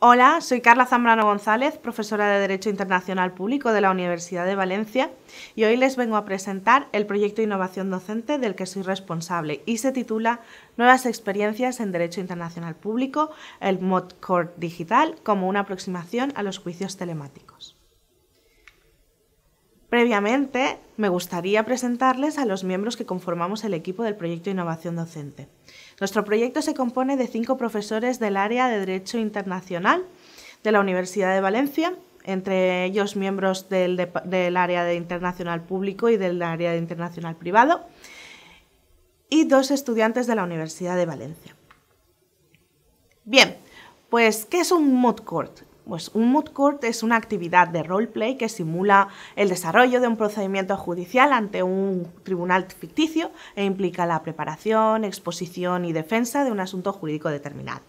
Hola, soy Carla Zambrano González, profesora de Derecho Internacional Público de la Universidad de Valencia y hoy les vengo a presentar el proyecto de Innovación Docente del que soy responsable y se titula Nuevas experiencias en Derecho Internacional Público, el Court Digital como una aproximación a los juicios telemáticos. Previamente, me gustaría presentarles a los miembros que conformamos el equipo del proyecto de Innovación Docente. Nuestro proyecto se compone de cinco profesores del área de Derecho Internacional de la Universidad de Valencia, entre ellos miembros del, área de internacional público y del área de internacional privado, y dos estudiantes de la Universidad de Valencia. Bien, pues, ¿qué es un moot court? Pues un moot court es una actividad de play que simula el desarrollo de un procedimiento judicial ante un tribunal ficticio e implica la preparación, exposición y defensa de un asunto jurídico determinado.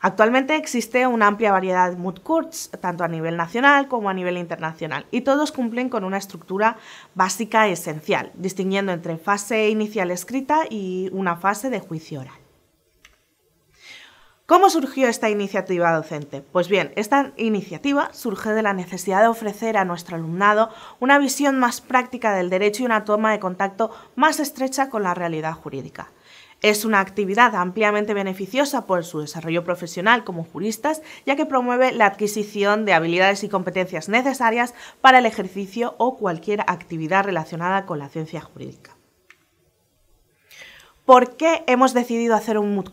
Actualmente existe una amplia variedad de moot courts, tanto a nivel nacional como a nivel internacional, y todos cumplen con una estructura básica esencial, distinguiendo entre fase inicial escrita y una fase de juicio oral. ¿Cómo surgió esta iniciativa docente? Pues bien, esta iniciativa surge de la necesidad de ofrecer a nuestro alumnado una visión más práctica del derecho y una toma de contacto más estrecha con la realidad jurídica. Es una actividad ampliamente beneficiosa por su desarrollo profesional como juristas, ya que promueve la adquisición de habilidades y competencias necesarias para el ejercicio o cualquier actividad relacionada con la ciencia jurídica. ¿Por qué hemos decidido hacer un mood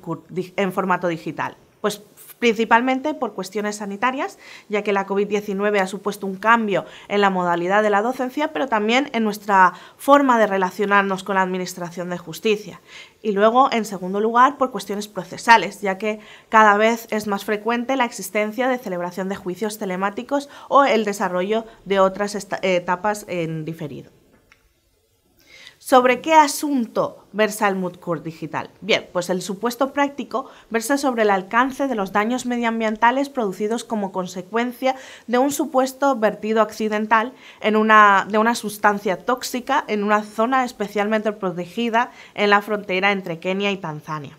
en formato digital? Pues principalmente por cuestiones sanitarias, ya que la COVID-19 ha supuesto un cambio en la modalidad de la docencia, pero también en nuestra forma de relacionarnos con la Administración de Justicia. Y luego, en segundo lugar, por cuestiones procesales, ya que cada vez es más frecuente la existencia de celebración de juicios telemáticos o el desarrollo de otras etapas en diferido. ¿Sobre qué asunto versa el Mood Court digital? Bien, pues el supuesto práctico versa sobre el alcance de los daños medioambientales producidos como consecuencia de un supuesto vertido accidental de una sustancia tóxica en una zona especialmente protegida en la frontera entre Kenia y Tanzania.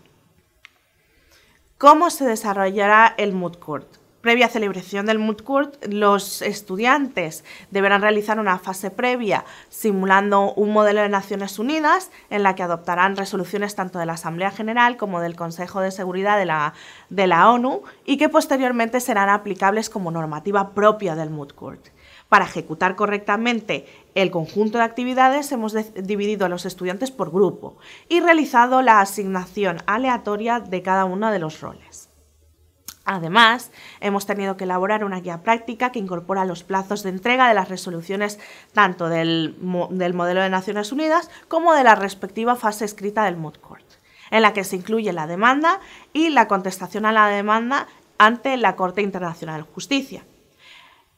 ¿Cómo se desarrollará el Mood Court? Previa celebración del Moot Court, los estudiantes deberán realizar una fase previa simulando un modelo de Naciones Unidas en la que adoptarán resoluciones tanto de la Asamblea General como del Consejo de Seguridad de la, ONU y que posteriormente serán aplicables como normativa propia del Moot Court. Para ejecutar correctamente el conjunto de actividades hemos dividido a los estudiantes por grupo y realizado la asignación aleatoria de cada uno de los roles. Además, hemos tenido que elaborar una guía práctica que incorpora los plazos de entrega de las resoluciones tanto del, modelo de Naciones Unidas como de la respectiva fase escrita del Moot Court, en la que se incluye la demanda y la contestación a la demanda ante la Corte Internacional de Justicia.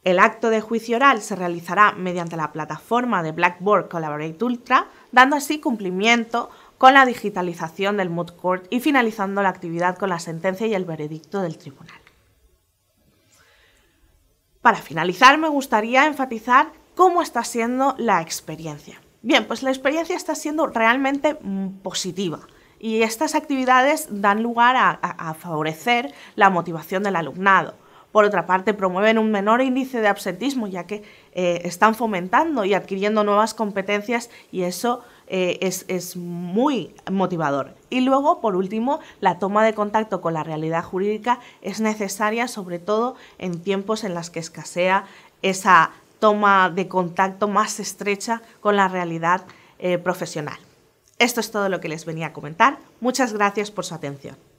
El acto de juicio oral se realizará mediante la plataforma de Blackboard Collaborate Ultra, dando así cumplimiento con la digitalización del moot court y finalizando la actividad con la sentencia y el veredicto del tribunal. Para finalizar, me gustaría enfatizar cómo está siendo la experiencia. Bien, pues la experiencia está siendo realmente mm, positiva y estas actividades dan lugar a, favorecer la motivación del alumnado. Por otra parte, promueven un menor índice de absentismo, ya que eh, están fomentando y adquiriendo nuevas competencias y eso eh, es, muy motivador. Y luego, por último, la toma de contacto con la realidad jurídica es necesaria, sobre todo en tiempos en los que escasea esa toma de contacto más estrecha con la realidad eh, profesional. Esto es todo lo que les venía a comentar. Muchas gracias por su atención.